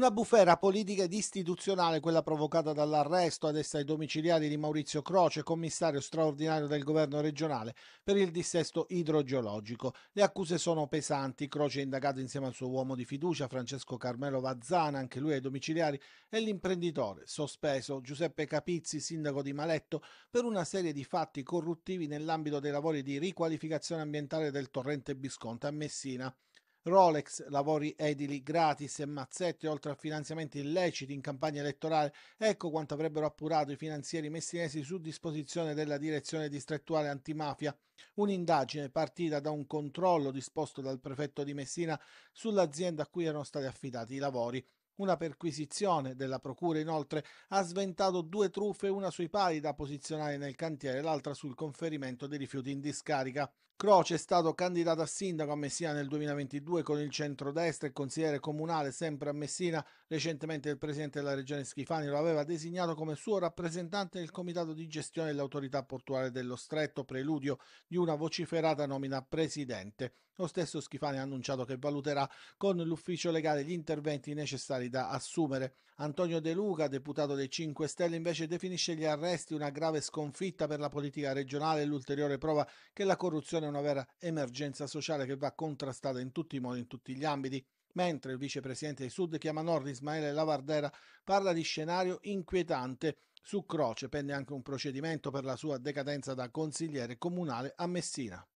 Una bufera politica ed istituzionale, quella provocata dall'arresto ad ai domiciliari di Maurizio Croce, commissario straordinario del governo regionale per il dissesto idrogeologico. Le accuse sono pesanti. Croce è indagato insieme al suo uomo di fiducia, Francesco Carmelo Vazzana, anche lui ai domiciliari, e l'imprenditore sospeso Giuseppe Capizzi, sindaco di Maletto, per una serie di fatti corruttivi nell'ambito dei lavori di riqualificazione ambientale del torrente Bisconte a Messina. Rolex, lavori edili gratis e mazzette oltre a finanziamenti illeciti in campagna elettorale. Ecco quanto avrebbero appurato i finanzieri messinesi su disposizione della direzione distrettuale antimafia. Un'indagine partita da un controllo disposto dal prefetto di Messina sull'azienda a cui erano stati affidati i lavori. Una perquisizione della Procura inoltre ha sventato due truffe, una sui pali da posizionare nel cantiere e l'altra sul conferimento dei rifiuti in discarica. Croce è stato candidato a sindaco a Messina nel 2022 con il centrodestra e consigliere comunale sempre a Messina. Recentemente il presidente della regione Schifani lo aveva designato come suo rappresentante nel comitato di gestione dell'autorità portuale dello Stretto, preludio di una vociferata nomina presidente. Lo stesso Schifani ha annunciato che valuterà con l'ufficio legale gli interventi necessari da assumere. Antonio De Luca, deputato dei 5 Stelle, invece definisce gli arresti una grave sconfitta per la politica regionale e l'ulteriore prova che la corruzione una vera emergenza sociale che va contrastata in tutti i modi, in tutti gli ambiti. Mentre il vicepresidente del Sud chiama Nord Ismaele Lavardera parla di scenario inquietante. Su Croce pende anche un procedimento per la sua decadenza da consigliere comunale a Messina.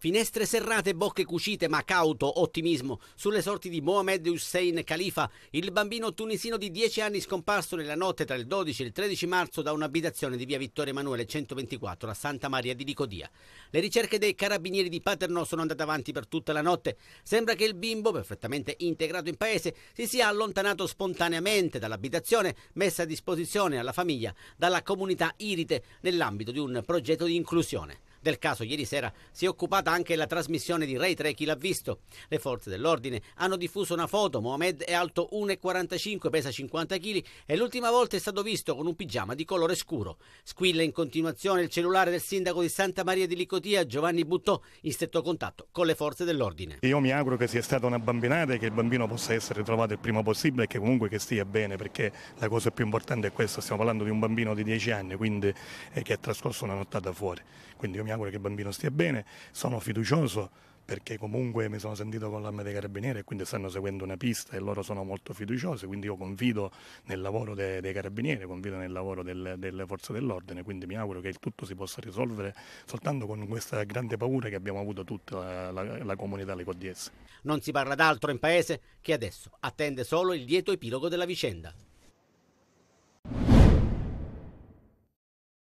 Finestre serrate, bocche cucite, ma cauto ottimismo sulle sorti di Mohamed Hussein Khalifa, il bambino tunisino di 10 anni scomparso nella notte tra il 12 e il 13 marzo da un'abitazione di via Vittorio Emanuele 124 a Santa Maria di Licodia. Le ricerche dei carabinieri di Paterno sono andate avanti per tutta la notte. Sembra che il bimbo, perfettamente integrato in paese, si sia allontanato spontaneamente dall'abitazione messa a disposizione alla famiglia dalla comunità irite nell'ambito di un progetto di inclusione. Del caso ieri sera si è occupata anche la trasmissione di Rai 3 Chi l'ha visto. Le forze dell'ordine hanno diffuso una foto, Mohamed è alto 1,45, pesa 50 kg e l'ultima volta è stato visto con un pigiama di colore scuro. Squilla in continuazione il cellulare del sindaco di Santa Maria di Licotia, Giovanni Buttò, in stretto contatto con le forze dell'ordine. Io mi auguro che sia stata una bambinata e che il bambino possa essere trovato il prima possibile e che comunque che stia bene perché la cosa più importante è questa, stiamo parlando di un bambino di 10 anni quindi, eh, che ha trascorso una nottata fuori. Quindi io mi auguro che il bambino stia bene, sono fiducioso perché comunque mi sono sentito con l'arma dei carabinieri e quindi stanno seguendo una pista e loro sono molto fiduciosi, quindi io confido nel lavoro de dei carabinieri, confido nel lavoro del delle forze dell'ordine, quindi mi auguro che il tutto si possa risolvere soltanto con questa grande paura che abbiamo avuto tutta la, la, la comunità Lecodiese. Non si parla d'altro in paese che adesso attende solo il lieto epilogo della vicenda.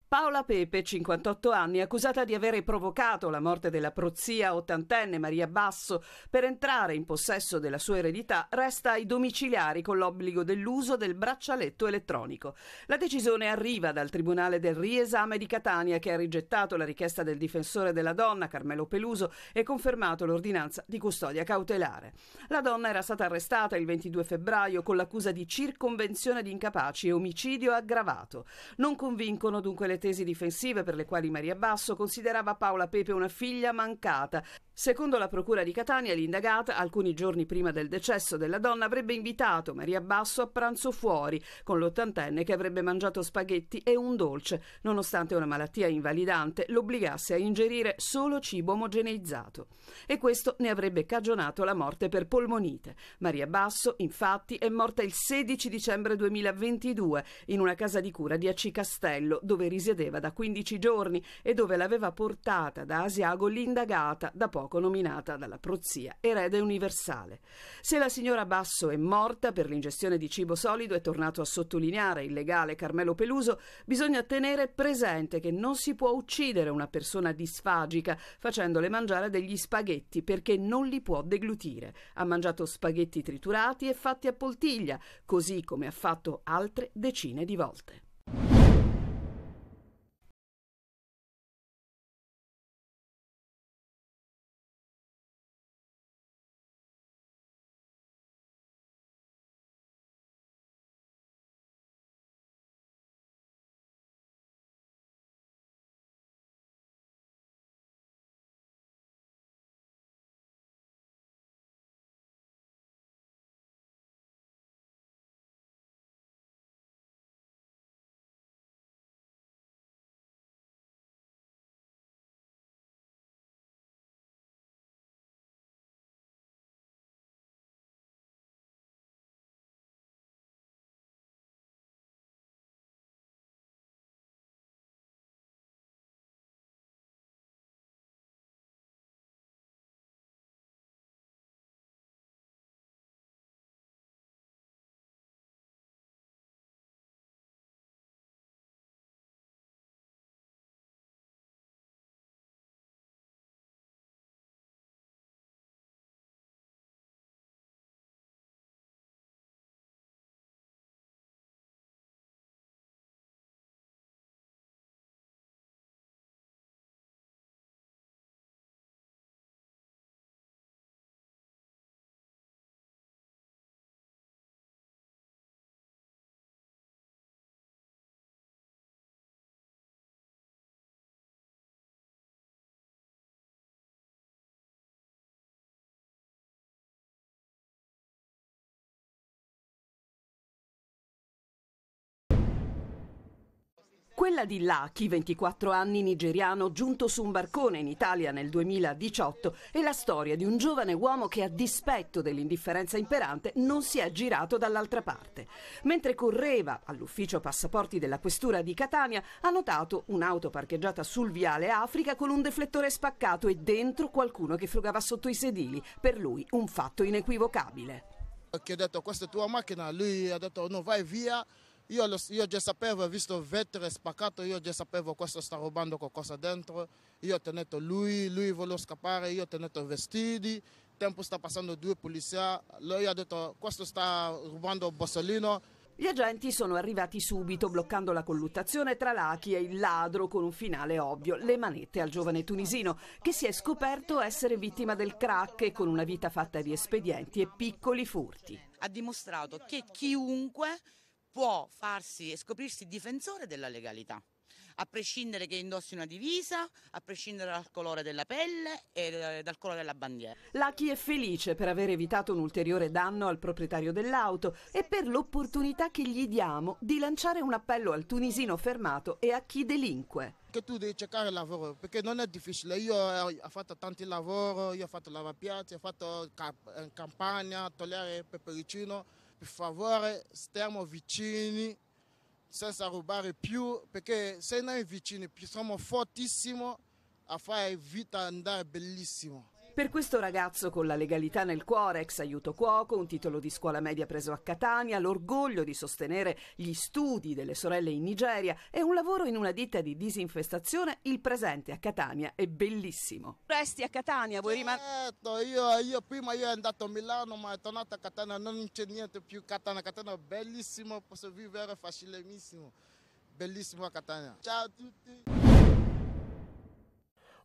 Paola Pepe, 58 anni, accusata di avere provocato la morte della prozia ottantenne Maria Basso per entrare in possesso della sua eredità, resta ai domiciliari con l'obbligo dell'uso del braccialetto elettronico. La decisione arriva dal Tribunale del riesame di Catania che ha rigettato la richiesta del difensore della donna, Carmelo Peluso, e confermato l'ordinanza di custodia cautelare. La donna era stata arrestata il 22 febbraio con l'accusa di circonvenzione di incapaci e omicidio aggravato. Non convincono dunque le le tesi difensive per le quali Maria Basso considerava Paola Pepe una figlia mancata. Secondo la Procura di Catania, l'indagata, alcuni giorni prima del decesso della donna, avrebbe invitato Maria Basso a pranzo fuori, con l'ottantenne che avrebbe mangiato spaghetti e un dolce, nonostante una malattia invalidante l'obbligasse a ingerire solo cibo omogeneizzato. E questo ne avrebbe cagionato la morte per polmonite. Maria Basso, infatti, è morta il 16 dicembre 2022 in una casa di cura di Aci Castello, dove risiedeva risiedeva da 15 giorni e dove l'aveva portata da Asiago l'indagata, da poco nominata dalla prozia, erede universale. Se la signora Basso è morta per l'ingestione di cibo solido, è tornato a sottolineare il legale Carmelo Peluso, bisogna tenere presente che non si può uccidere una persona disfagica facendole mangiare degli spaghetti perché non li può deglutire. Ha mangiato spaghetti triturati e fatti a poltiglia, così come ha fatto altre decine di volte. Quella di Laki, 24 anni nigeriano, giunto su un barcone in Italia nel 2018, è la storia di un giovane uomo che a dispetto dell'indifferenza imperante non si è girato dall'altra parte. Mentre correva all'ufficio passaporti della questura di Catania, ha notato un'auto parcheggiata sul viale Africa con un deflettore spaccato e dentro qualcuno che frugava sotto i sedili. Per lui un fatto inequivocabile. ho detto questa è tua macchina, lui ha detto no vai via, io, lo, io, già sapevo, ho visto vetro spaccato, io già sapevo questo sta rubando qualcosa dentro. Io ho tenuto lui, lui voleva scappare, io ho tenuto vestiti. Tempo sta passando due poliziotti, Lui ha detto questo sta rubando Bossolino. Gli agenti sono arrivati subito bloccando la colluttazione tra l'Aki e il ladro con un finale ovvio, le manette al giovane tunisino che si è scoperto essere vittima del crack e con una vita fatta di espedienti e piccoli furti. Ha dimostrato che chiunque può farsi e scoprirsi difensore della legalità a prescindere che indossi una divisa, a prescindere dal colore della pelle e eh, dal colore della bandiera. Lucky è felice per aver evitato un ulteriore danno al proprietario dell'auto e per l'opportunità che gli diamo di lanciare un appello al tunisino fermato e a chi delinque. Che tu devi cercare lavoro perché non è difficile. Io eh, ho fatto tanti lavori, io ho fatto lavapiazzi, ho fatto eh, campagna, togliere il pepericino per favore stiamo vicini senza rubare più, perché se noi vicini siamo fortissimi a fare vita andare bellissimo. Per questo ragazzo con la legalità nel cuore, ex aiuto cuoco, un titolo di scuola media preso a Catania, l'orgoglio di sostenere gli studi delle sorelle in Nigeria e un lavoro in una ditta di disinfestazione, il presente a Catania è bellissimo. Resti a Catania, vuoi rimanere? Certo, io, io, prima io sono andato a Milano, ma sono tornato a Catania, non c'è niente più Catania, Catania è bellissimo, posso vivere facilissimo. bellissimo a Catania. Ciao a tutti!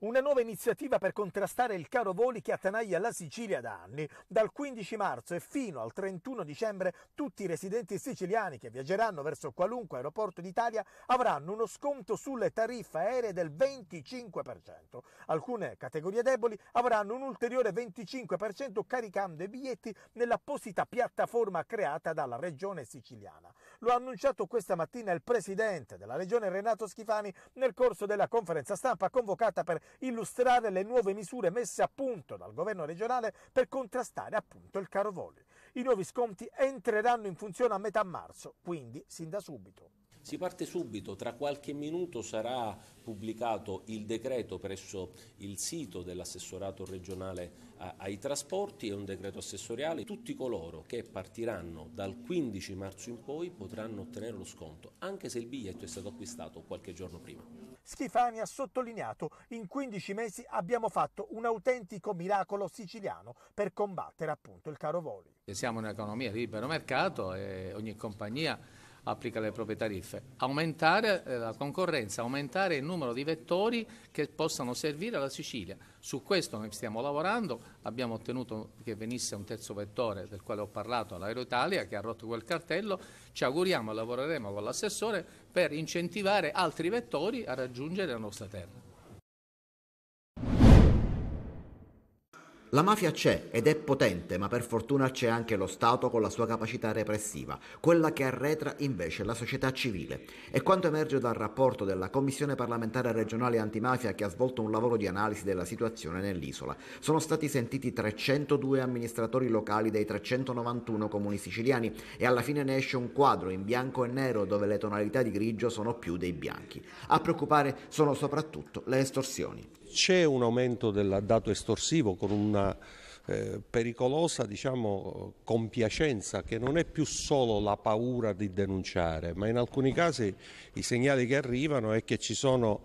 una nuova iniziativa per contrastare il caro voli che attanaglia la Sicilia da anni. Dal 15 marzo e fino al 31 dicembre tutti i residenti siciliani che viaggeranno verso qualunque aeroporto d'Italia avranno uno sconto sulle tariffe aeree del 25%. Alcune categorie deboli avranno un ulteriore 25% caricando i biglietti nell'apposita piattaforma creata dalla regione siciliana. Lo ha annunciato questa mattina il presidente della regione Renato Schifani nel corso della conferenza stampa convocata per illustrare le nuove misure messe a punto dal governo regionale per contrastare appunto il caro voli. I nuovi sconti entreranno in funzione a metà marzo, quindi sin da subito. Si parte subito, tra qualche minuto sarà pubblicato il decreto presso il sito dell'assessorato regionale ai trasporti, è un decreto assessoriale, tutti coloro che partiranno dal 15 marzo in poi potranno ottenere lo sconto, anche se il biglietto è stato acquistato qualche giorno prima. Schifani ha sottolineato, in 15 mesi abbiamo fatto un autentico miracolo siciliano per combattere appunto il caro voli. Siamo un'economia di libero mercato e ogni compagnia applica le proprie tariffe. Aumentare eh, la concorrenza, aumentare il numero di vettori che possano servire alla Sicilia. Su questo noi stiamo lavorando, abbiamo ottenuto che venisse un terzo vettore del quale ho parlato, all'Aero Italia, che ha rotto quel cartello. Ci auguriamo e lavoreremo con l'assessore per incentivare altri vettori a raggiungere la nostra terra. La mafia c'è ed è potente, ma per fortuna c'è anche lo Stato con la sua capacità repressiva, quella che arretra invece la società civile. E quanto emerge dal rapporto della Commissione parlamentare regionale antimafia che ha svolto un lavoro di analisi della situazione nell'isola. Sono stati sentiti 302 amministratori locali dei 391 comuni siciliani e alla fine ne esce un quadro in bianco e nero dove le tonalità di grigio sono più dei bianchi. A preoccupare sono soprattutto le estorsioni c'è un aumento del dato estorsivo con una eh, pericolosa diciamo, compiacenza che non è più solo la paura di denunciare, ma in alcuni casi i segnali che arrivano è che ci sono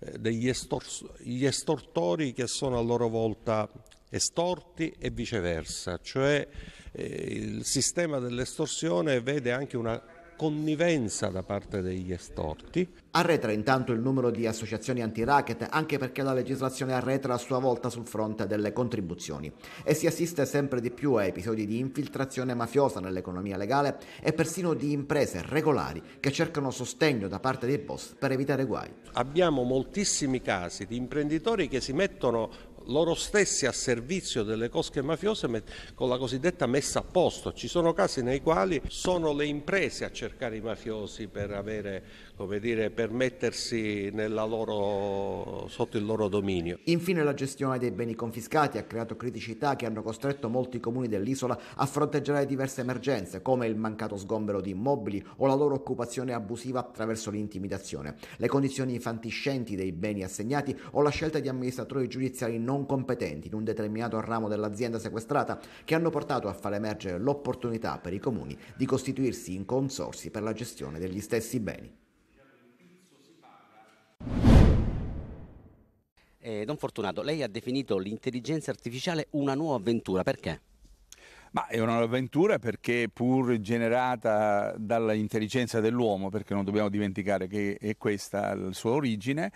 eh, degli estortori che sono a loro volta estorti e viceversa, cioè eh, il sistema dell'estorsione vede anche una connivenza da parte degli estorti. Arretra intanto il numero di associazioni anti-racket anche perché la legislazione arretra a sua volta sul fronte delle contribuzioni e si assiste sempre di più a episodi di infiltrazione mafiosa nell'economia legale e persino di imprese regolari che cercano sostegno da parte dei boss per evitare guai. Abbiamo moltissimi casi di imprenditori che si mettono loro stessi a servizio delle cosche mafiose con la cosiddetta messa a posto. Ci sono casi nei quali sono le imprese a cercare i mafiosi per avere come dire, per mettersi loro, sotto il loro dominio. Infine la gestione dei beni confiscati ha creato criticità che hanno costretto molti comuni dell'isola a fronteggiare diverse emergenze come il mancato sgombero di immobili o la loro occupazione abusiva attraverso l'intimidazione, le condizioni infantiscenti dei beni assegnati o la scelta di amministratori giudiziari non competenti in un determinato ramo dell'azienda sequestrata che hanno portato a far emergere l'opportunità per i comuni di costituirsi in consorsi per la gestione degli stessi beni. Eh, Don Fortunato, lei ha definito l'intelligenza artificiale una nuova avventura, perché? Ma è un'avventura perché pur generata dall'intelligenza dell'uomo, perché non dobbiamo dimenticare che è questa la sua origine,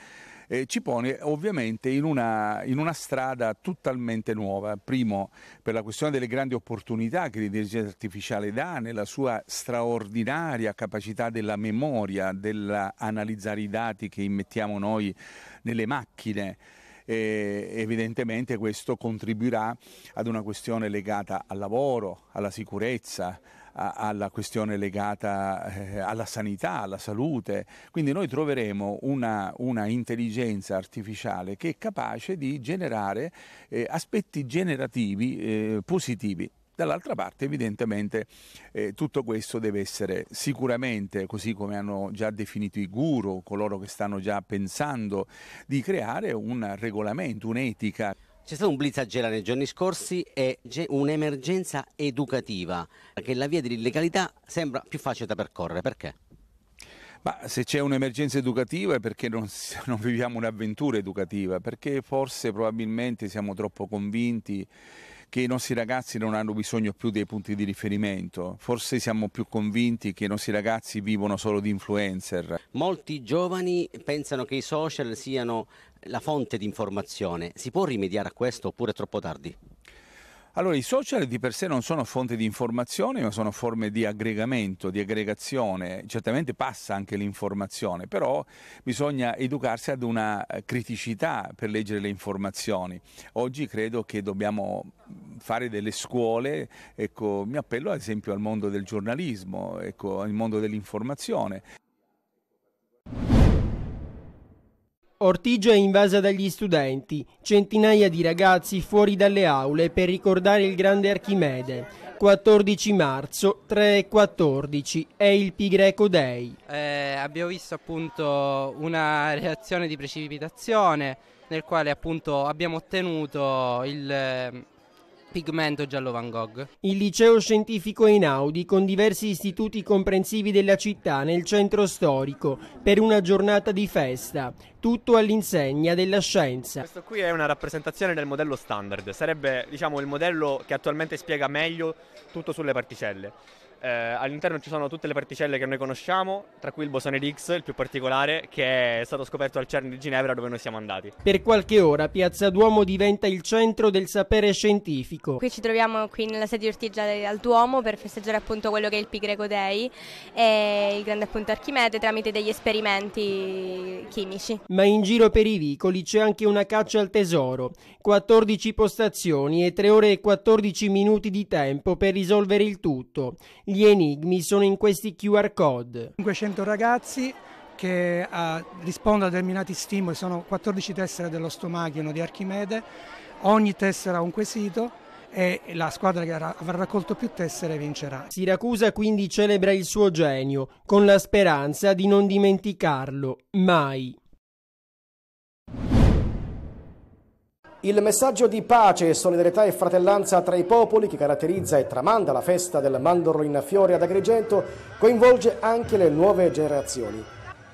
eh, ci pone ovviamente in una, in una, strada totalmente nuova. Primo, per la questione delle grandi opportunità che l'intelligenza artificiale dà nella sua straordinaria capacità della memoria, dell'analizzare i dati che immettiamo noi nelle macchine. E evidentemente questo contribuirà ad una questione legata al lavoro, alla sicurezza, a, alla questione legata eh, alla sanità, alla salute. Quindi noi troveremo una, una intelligenza artificiale che è capace di generare eh, aspetti generativi eh, positivi. Dall'altra parte evidentemente eh, tutto questo deve essere sicuramente, così come hanno già definito i guru, coloro che stanno già pensando di creare un regolamento, un'etica. C'è stato un blitz a Gela nei giorni scorsi e un'emergenza educativa che la via dell'illegalità sembra più facile da percorrere. Perché? Ma se c'è un'emergenza educativa è perché non, non viviamo un'avventura educativa, perché forse probabilmente siamo troppo convinti che i nostri ragazzi non hanno bisogno più dei punti di riferimento, forse siamo più convinti che i nostri ragazzi vivono solo di influencer. Molti giovani pensano che i social siano la fonte di informazione, si può rimediare a questo oppure è troppo tardi? Allora, i social di per sé non sono fonte di informazioni, ma sono forme di aggregamento, di aggregazione. Certamente passa anche l'informazione, però bisogna educarsi ad una eh, criticità per leggere le informazioni. Oggi credo che dobbiamo mm, fare delle scuole, ecco, mi appello ad esempio al mondo del giornalismo, ecco, al mondo dell'informazione. Ortigia è invasa dagli studenti, centinaia di ragazzi fuori dalle aule per ricordare il grande Archimede. 14 marzo, 3 e 14, è il Pi Greco Day. Eh, abbiamo visto appunto una reazione di precipitazione nel quale appunto abbiamo ottenuto il Pigmento giallo Van Gogh. Il liceo scientifico Einaudi con diversi istituti comprensivi della città nel centro storico per una giornata di festa, tutto all'insegna della scienza. Questo qui è una rappresentazione del modello standard, sarebbe diciamo il modello che attualmente spiega meglio tutto sulle particelle. Eh, all'interno ci sono tutte le particelle che noi conosciamo, tra cui il bosone di Higgs, il più particolare, che è stato scoperto al CERN di Ginevra dove noi siamo andati. Per qualche ora Piazza Duomo diventa il centro del sapere scientifico. Qui ci troviamo qui nella sede di Ortigia al Duomo per festeggiare appunto quello che è il Pi Greco Dei e il grande appunto Archimede tramite degli esperimenti chimici. Ma in giro per i vicoli c'è anche una caccia al tesoro, 14 postazioni e 3 ore e 14 minuti di tempo per risolvere il tutto. Gli enigmi sono in questi QR code. 500 ragazzi che uh, rispondono a determinati stimoli, sono 14 tessere dello stomachino di Archimede, ogni tessera ha un quesito e la squadra che avrà raccolto più tessere vincerà. Siracusa quindi celebra il suo genio, con la speranza di non dimenticarlo mai. Il messaggio di pace, solidarietà e fratellanza tra i popoli che caratterizza e tramanda la festa del mandorlo in fiore ad Agrigento coinvolge anche le nuove generazioni.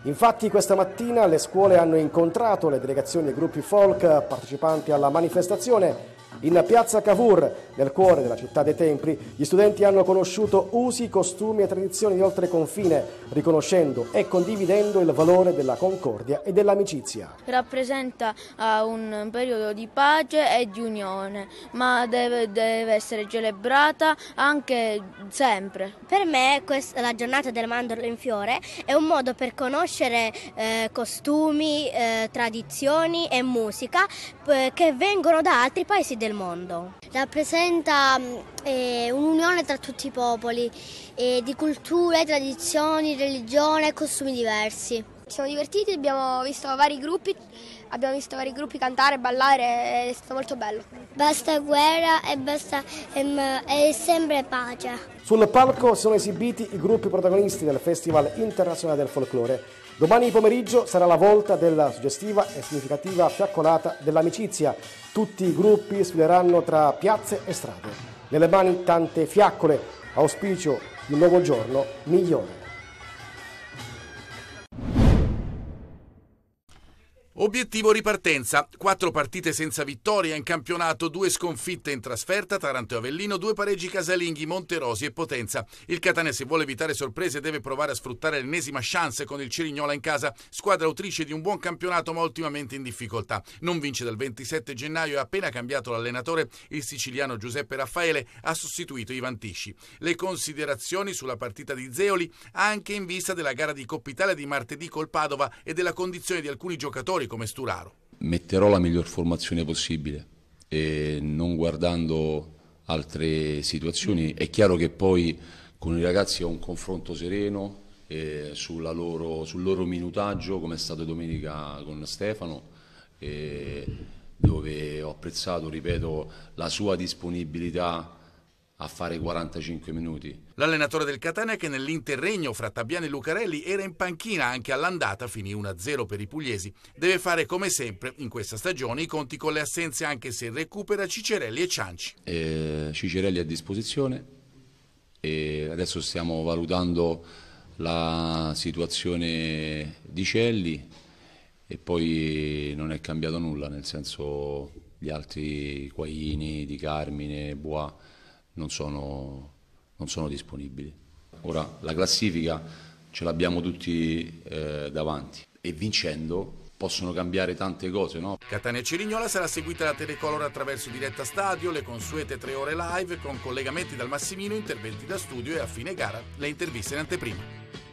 Infatti questa mattina le scuole hanno incontrato le delegazioni e gruppi folk partecipanti alla manifestazione in piazza Cavour, nel cuore della città dei templi, gli studenti hanno conosciuto usi, costumi e tradizioni di oltre confine, riconoscendo e condividendo il valore della concordia e dell'amicizia. Rappresenta ah, un periodo di pace e di unione, ma deve, deve essere celebrata anche sempre. Per me questa, la giornata del mandorlo in fiore è un modo per conoscere eh, costumi, eh, tradizioni e musica eh, che vengono da altri paesi del mondo. Rappresenta mm, eh, un'unione tra tutti i popoli, eh, di culture, tradizioni, religione e costumi diversi. Ci siamo divertiti, abbiamo visto vari gruppi, abbiamo visto vari gruppi cantare, ballare, è stato molto bello basta guerra e, basta, e, ehm, e sempre pace. Sul palco sono esibiti i gruppi protagonisti del Festival Internazionale del Folklore. Domani pomeriggio sarà la volta della suggestiva e significativa fiaccolata dell'amicizia. Tutti i gruppi sfileranno tra piazze e strade. Nelle mani tante fiaccole, auspicio di un nuovo giorno migliore. Obiettivo ripartenza. Quattro partite senza vittoria in campionato, due sconfitte in trasferta, Taranto e Avellino, due pareggi casalinghi, Monterosi e Potenza. Il Catania se vuole evitare sorprese deve provare a sfruttare l'ennesima chance con il Cirignola in casa, squadra autrice di un buon campionato ma ultimamente in difficoltà. Non vince dal 27 gennaio e appena cambiato l'allenatore, il siciliano Giuseppe Raffaele ha sostituito Ivan Tisci. Le considerazioni sulla partita di Zeoli anche in vista della gara di Coppa Italia di martedì col Padova e della condizione di alcuni giocatori come Sturaro. Metterò la miglior formazione possibile e non guardando altre situazioni. È chiaro che poi con i ragazzi ho un confronto sereno loro, sul loro minutaggio, come è stato domenica con Stefano, dove ho apprezzato, ripeto, la sua disponibilità a fare 45 minuti. L'allenatore del Catania che nell'interregno fra Tabiani e Lucarelli era in panchina anche all'andata, finì 1-0 per i pugliesi. Deve fare come sempre in questa stagione i conti con le assenze anche se recupera Cicerelli e Cianci. Eh, Cicerelli a disposizione e adesso stiamo valutando la situazione di Celli e poi non è cambiato nulla, nel senso gli altri Quaglini, Di Carmine, Bois non sono, non sono disponibili. Ora la classifica ce l'abbiamo tutti eh, davanti e vincendo possono cambiare tante cose, no? Catania Cirignola sarà seguita da Telecolor attraverso diretta stadio, le consuete tre ore live con collegamenti dal Massimino, interventi da studio e a fine gara le interviste in anteprima.